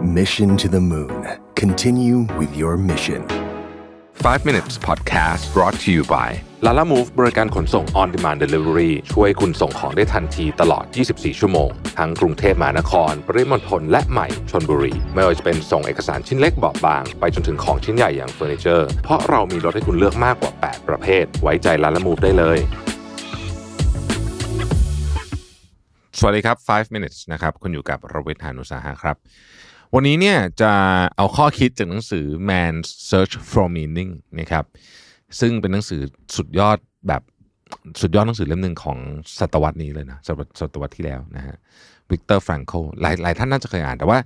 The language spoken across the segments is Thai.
Mission to the Moon. Continue with your mission. 5 minutes podcast brought to you by Lala Move บริการขนส่ง on demand delivery ช่วยคุณส่งของได้ทันทีตลอด 24 ชั่วโมง ทั้งกรุงเทพมหานคร ปริมณฑลและ ใหม่ชนบุรี ไม่ว่าจะเป็นส่งเอกสารชิ้นเล็กบอบบางไปจนถึงของชิ้นใหญ่อย่างเฟอร์นิเจอร์ เพราะเรามีรถให้คุณเลือกมากกว่า 8 ประเภท ไว้ใจ Lala Move ได้เลยสวัสดีครับ 5 minutes นะครับ คุณอยู่กับรวิทยานุสาหะครับ วันนี้เนี่ยจะเอาข้อคิดจากหนังสือ Man's Search for Meaning นะครับ ซึ่งเป็นหนังสือสุดยอดแบบสุดยอดหนังสือเล่มหนึ่งของศตวรรษนี้เลยนะศตวรรษที่แล้วนะฮะ วิกเตอร์แฟรงโคหลายหลายท่านน่าจะเคยอ่าน แต่ว่า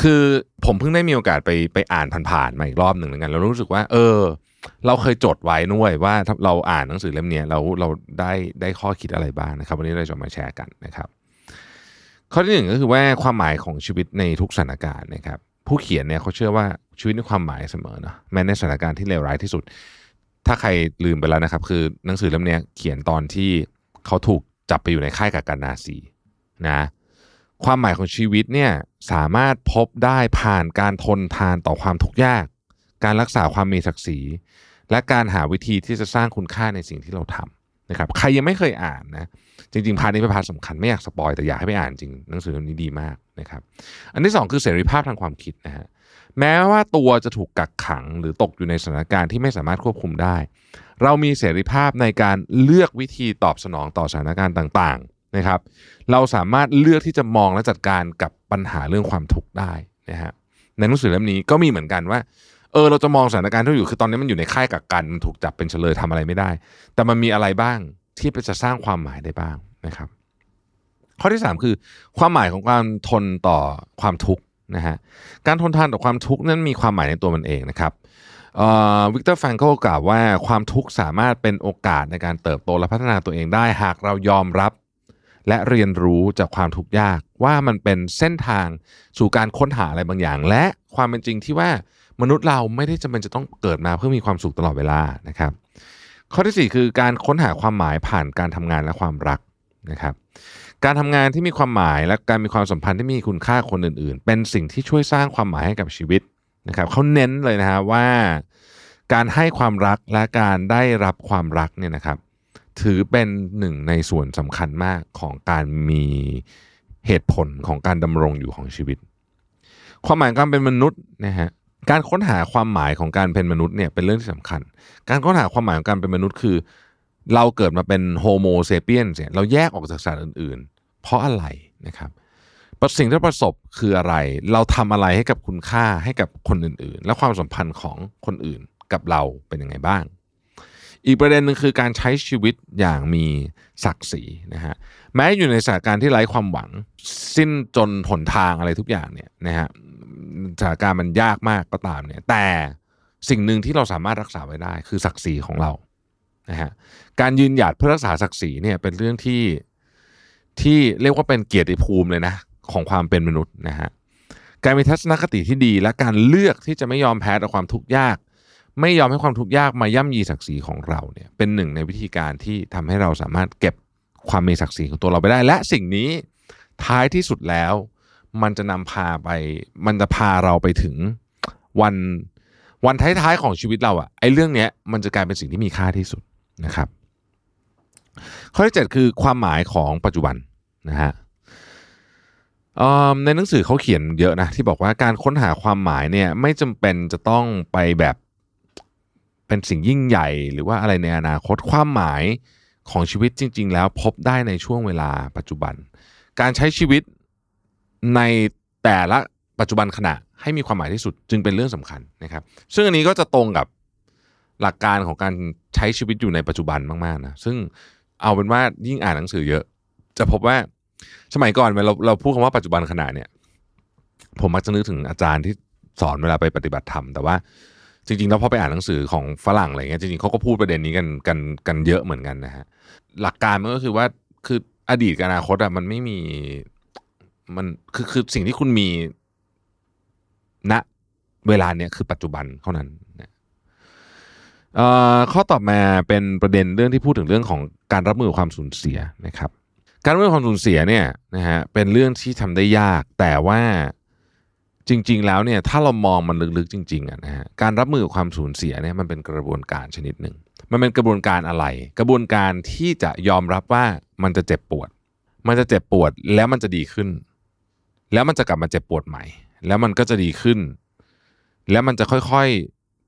คือผมเพิ่งได้มีโอกาสไปไปอ่านผ่านๆมาอีกรอบหนึ่งเหมือนกัน แล้วรู้สึกว่า เออ เราเคยจดไว้นุ้ยว่าเราอ่านหนังสือเล่มนี้เราเราได้ได้ข้อคิดอะไรบ้างนะครับ วันนี้เราจะมาแชร์กันนะครับข้อที่หนึ่งก็คือว่าความหมายของชีวิตในทุกสถานการณ์นะครับผู้เขียนเนี่ยเขาเชื่อว่าชีวิตมีความหมายเสมอเนาะแม้ในสถานการณ์ที่เลวร้ายที่สุด ถ้าใครลืมไปแล้วนะครับคือหนังสือเล่มนี้เขียนตอนที่เขาถูกจับไปอยู่ในค่ายกักกันนาซีนะความหมายของชีวิตเนี่ยสามารถพบได้ผ่านการทนทานต่อความทุกข์ยาก การรักษาความมีศักดิ์ศรีและการหาวิธีที่จะสร้างคุณค่าในสิ่งที่เราทำนะครับใครยังไม่เคยอ่านนะจริงๆพาร์ทนี้เป็นพาร์ทสำคัญไม่อยากสปอยแต่อยากให้ไปอ่านจริงหนังสือเล่มนี้ดีมากนะครับ อันที่ 2 คือเสรีภาพทางความคิดนะฮะแม้ว่าตัวจะถูกกักขัง หรือตกอยู่ในสถานการณ์ที่ไม่สามารถควบคุมได้ เรามีเสรีภาพในการเลือกวิธีตอบสนองต่อสถานการณ์ต่าง ๆนะครับ เราสามารถเลือกที่จะมองและจัดการกับปัญหาเรื่องความทุกข์ได้นะฮะในหนังสือเล่มนี้ก็มีเหมือนกันว่าเออเราจะมองสถานการณ์ที่อยู่คือตอนนี้มันอยู่ในค่ายกักกันมันถูกจับเป็นเฉลยทำอะไรไม่ได้ แต่มันมีอะไรบ้างที่จะสร้างความหมายได้บ้างนะครับ ข้อที่ 3 คือ ความหมายของการทนต่อความทุกข์นะฮะการทนทานต่อความทุกข์นั้นมีความหมายในตัวมันเองนะครับวิกเตอร์แฟงก็กล่าวว่าความทุกข์สามารถเป็นโอกาสในการเติบโตและพัฒนาตัวเองได้หากเรายอมรับ และเรียนรู้จากความทุกข์ยากว่ามันเป็นเส้นทางสู่การค้นหาอะไรบางอย่าง และความเป็นจริงที่ว่ามนุษย์เราไม่ได้จำเป็นจะต้องเกิดมาเพื่อมีความสุขตลอดเวลานะครับ ข้อที่ 4 คือการค้นหาความหมายผ่านการทำงานและความรักนะครับ การทำงานที่มีความหมายและการมีความสัมพันธ์ที่มีคุณค่าคนอื่นๆ เป็นสิ่งที่ช่วยสร้างความหมายให้กับชีวิตนะครับเขาเน้นเลยนะฮะว่า การให้ความรักและการได้รับความรักเนี่ยนะครับ ถือเป็นหนึ่งในส่วนสำคัญมากของการมีเหตุผลของการดำรงอยู่ของชีวิต ความหมายการเป็นมนุษย์นะฮะการค้นหาความหมายของการเป็นมนุษย์เนี่ยเป็นเรื่องที่สำคัญ การค้นหาความหมายของการเป็นมนุษย์คือ เราเกิดมาเป็นโฮโมเซเปียนเนี่ยเราแยกออกจากสัตว์อื่นๆ เพราะอะไรนะครับสิ่งที่ประสบคืออะไร เราทำอะไรให้กับคุณค่าให้กับคนอื่นๆ และความสัมพันธ์ของคนอื่นกับเราเป็นยังไงบ้างอีกประเด็นหนึ่งคือการใช้ชีวิตอย่างมีศักดิ์ศรีนะฮะแม้อยู่ในสถานการณ์ที่ไร้ความหวังสิ้นจนหนทางอะไรทุกอย่างเนี่ยนะฮะสถานการณ์มันยากมากก็ตามเนี่ยแต่สิ่งหนึ่งที่เราสามารถรักษาไว้ได้ คือศักดิ์ศรีของเรานะฮะการยืนหยัดเพื่อรักษาศักดิ์ศรีเนี่ยเป็นเรื่องที่ที่เรียกว่าเป็นเกียรติภูมิเลยนะของความเป็นมนุษย์นะฮะการมีทัศนคติที่ดี และการเลือกที่จะไม่ยอมแพ้ต่อความทุกข์ยากไม่ยอมให้ความทุกข์ยากมาย่ำยีศักดิ์ศรีของเราเนี่ยเป็นหนึ่งในวิธีการที่ทำให้เราสามารถเก็บความมีศักดิ์ศรีของตัวเราไปได้ และสิ่งนี้ท้ายที่สุดแล้ว มันจะนำพาไปมันจะพาเราไปถึงวันวันท้ายๆของชีวิตเราอะไอ้เรื่องเนี้ยมันจะกลายเป็นสิ่งที่มีค่าที่สุดนะครับ ข้อที่ 7 คือความหมายของปัจจุบันนะฮะในหนังสือเขาเขียนเยอะนะที่บอกว่าการค้นหาความหมายเนี่ยไม่จำเป็นจะต้องไปแบบเป็นสิ่งยิ่งใหญ่หรือว่าอะไรในอนาคตความหมายของชีวิตจริง ๆ แล้วพบได้ในช่วงเวลาปัจจุบัน การใช้ชีวิตในแต่ละปัจจุบันขณะให้มีความหมายที่สุดจึงเป็นเรื่องสำคัญนะครับ ซึ่งอันนี้ก็จะตรงกับหลักการของการใช้ชีวิตอยู่ในปัจจุบันมากๆนะซึ่งเอาเป็นว่ายิ่งอ่านหนังสือเยอะ จะพบว่าสมัยก่อนเราเราพูดคำว่าปัจจุบันขณะเนี่ยผมมักจะนึกถึงอาจารย์ที่สอนเวลาไปปฏิบัติธรรมแต่ว่าจริงๆแล้วพอไปอ่านหนังสือของฝรั่งอะไรเงี้ยจริงๆเขาก็พูดประเด็นนี้กันกันกันเยอะเหมือนกันนะฮะหลักการมันก็คือว่าคืออดีตกับอนาคตอ่ะมันไม่มี มันคือคือสิ่งที่คุณมีณนะเวลาเนี้ยคือปัจจุบันเท่านั้นนะข้อต่อมาเป็นประเด็นเรื่องที่พูดถึงเรื่องของการรับมือความสูญเสียนะครับ การรับมือความสูญเสียเนี่ยนะฮะเป็นเรื่องที่ทำได้ยาก แต่ว่าจริง ๆ แล้วเนี่ยถ้าเรามองมันลึกๆจริง ๆอ่ะนะฮะการรับมือกับความสูญเสียเนี่ยมันเป็นกระบวนการชนิดหนึ่ง มันเป็นกระบวนการอะไร กระบวนการที่จะยอมรับว่ามันจะเจ็บปวด มันจะเจ็บปวดแล้วมันจะดีขึ้น แล้วมันจะกลับมาเจ็บปวดใหม่ แล้วมันก็จะดีขึ้น แล้วมันจะค่อย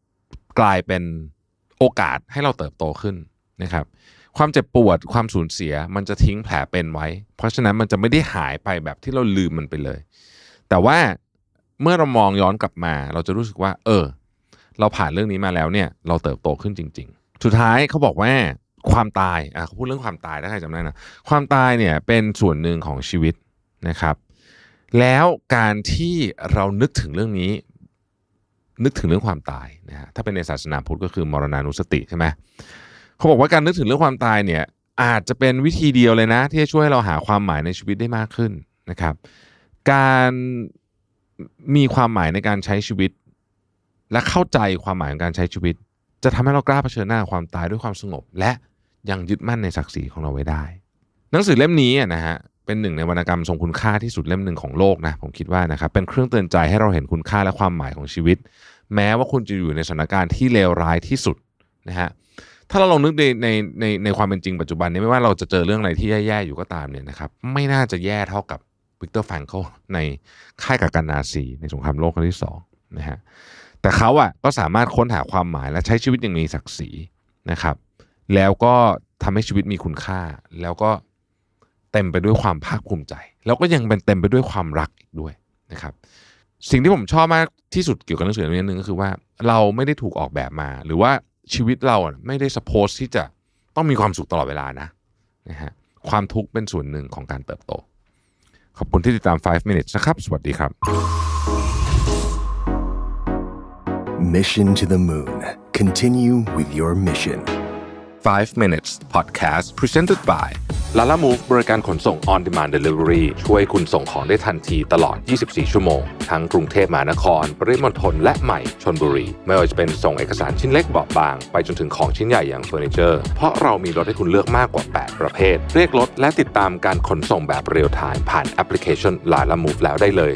ๆกลายเป็นโอกาสให้เราเติบโตขึ้นนะครับ ความเจ็บปวดความสูญเสียมันจะทิ้งแผลเป็นไว้ เพราะฉะนั้นมันจะไม่ได้หายไปแบบที่เราลืมมันไปเลย แต่ว่าเมื่อเรามองย้อนกลับมา เราจะรู้สึกว่า เออ เราผ่านเรื่องนี้มาแล้วเนี่ยเราเติบโตขึ้นจริงๆสุดท้ายเขาบอกว่า ความตายอ่ะเขาพูดเรื่องความตายถ้าใครจำได้นะ ความตายเนี่ยเป็นส่วนหนึ่งของชีวิตนะครับ แล้วการที่เรานึกถึงเรื่องนี้ นึกถึงเรื่องความตายนะฮะถ้าเป็นในศาสนาพุทธก็คือ มรณานุสติใช่ไหมเขาบอกว่าการนึกถึงเรื่องความตายเนี่ย อาจจะเป็นวิธีเดียวเลยนะ ที่จะช่วยให้เราหาความหมายในชีวิตได้มากขึ้นนะครับ การมีความหมายในการใช้ชีวิต และเข้าใจความหมายของการใช้ชีวิต จะทำให้เรากล้าเผชิญหน้าความตายด้วยความสงบ และยังยึดมั่นในศักดิ์ศรีของเราไว้ได้ หนังสือเล่มนี้นะฮะเป็นหนึ่งในวรรณกรรมทรงคุณค่าที่สุดเล่มหนึ่งของโลกนะผมคิดว่านะครับเป็นเครื่องเตือนใจให้เราเห็นคุณค่าและความหมายของชีวิต แม้ว่าคุณจะอยู่ในสถานการณ์ที่เลวร้ายที่สุดนะฮะถ้าเราลองนึกในในในในความเป็นจริงปัจจุบันนี้ไม่ว่าเราจะเจอเรื่องอะไรที่แย่ ๆอยู่ก็ตามเนี่ยนะครับไม่น่าจะแย่เท่ากับิกเตอร์แฟรงเคิลในค่ายกักกันนาซี ในสงครามโลกครั้งที่สองนะฮะแต่เขาอ่ะก็สามารถค้นหาความหมายและใช้ชีวิตอย่างมีศักดิ์ศรีนะครับแล้วก็ทำให้ชีวิตมีคุณค่าแล้วก็เต็มไปด้วยความภาคภูมิใจ แล้วก็ยังเป็นเต็มไปด้วยความรักอีกด้วยนะครับสิ่งที่ผมชอบมากที่สุดเกี่ยวกับหนังสือเล่มนี้นึงก็คือว่าเราไม่ได้ถูกออกแบบมา หรือว่าชีวิตเราไม่ได้สปอสที่จะต้องมีความสุขตลอดเวลานะนะฮะความทุกข์เป็นส่วนหนึ่งของการเติบโตขอบคุณที่ติดตาม 5 minutes นะครับ สวัสดีครับ Mission to the Moon Continue with your mission 5 minutes podcast presented by ลาล่ามูฟบริการขนส่งอนด d มานเดลิเวอรี่ช่วยคุณส่งของได้ทันทีตลอด 24 ชั่วโมง ทั้งกรุงเทพมหานคร ปริมณฑลและใหม่ชนบุรี ไม่ว่าจะเป็นส่งเอกสารชิ้นเล็กเบาบาง ไปจนถึงของชิ้นใหญ่อย่างเฟอร์นิเจอร์เพราะเรามีรถให้คุณเลือกมากกว่า 8 ประเภท เรียกรถและติดตามการขนส่งแบบเรียลไทม์ผ่านแอปพลิเคชันลาล่ามูฟแล้วได้เลย